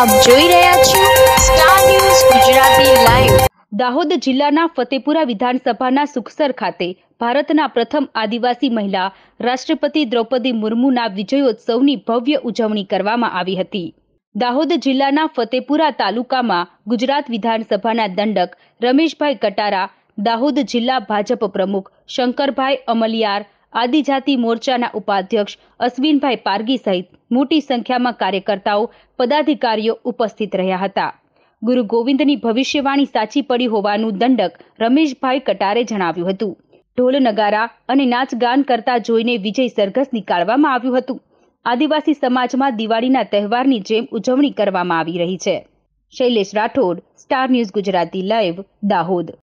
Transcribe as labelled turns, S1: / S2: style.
S1: આપ
S2: જોઈ રહ્યા છો Star News Gujarati live Dahod જિલ્લાના ફતેપુરા વિધાનસભાના સુખસર ખાતે ભારતના પ્રથમ આદિવાસી મહિલા રાષ્ટ્રપતિ દ્રૌપદી મુર્મુના વિજયોત્સવની ભવ્ય ઉજવણી કરવામાં આવી હતી દાહોદ જિલ્લાના ફતેપુરા તાલુકામાં ગુજરાત વિધાનસભાના દંડક રમેશભાઈ કટારા દાહોદ જિલ્લા ભાજપ પ્રમુખ શંકરભાઈ અમલિયાર આદિજાતિ મોરચાના ઉપાધ્યક્ષ અશ્વિનભાઈ પારગી સહિત મોટી સંખ્યામાં કાર્યકર્તાઓ પદાધિકારીઓ ઉપસ્થિત રહ્યા હતા ગુરુ ગોવિંદની ભવિષ્યવાણી સાચી પડી હોવાનું દંડક રમેશભાઈ કટારે જણાવ્યું હતું ઢોલ નગારા અને નાચગાન કરતા જોઈને વિજય સરઘસ નીકાળવામાં આવ્યું હતું આદિવાસી સમાજમાં દિવાળીના તહેવારની જેમ ઉજવણી કરવામાં આવી રહી છે Shailesh Rathod Star News Gujarati live Dahod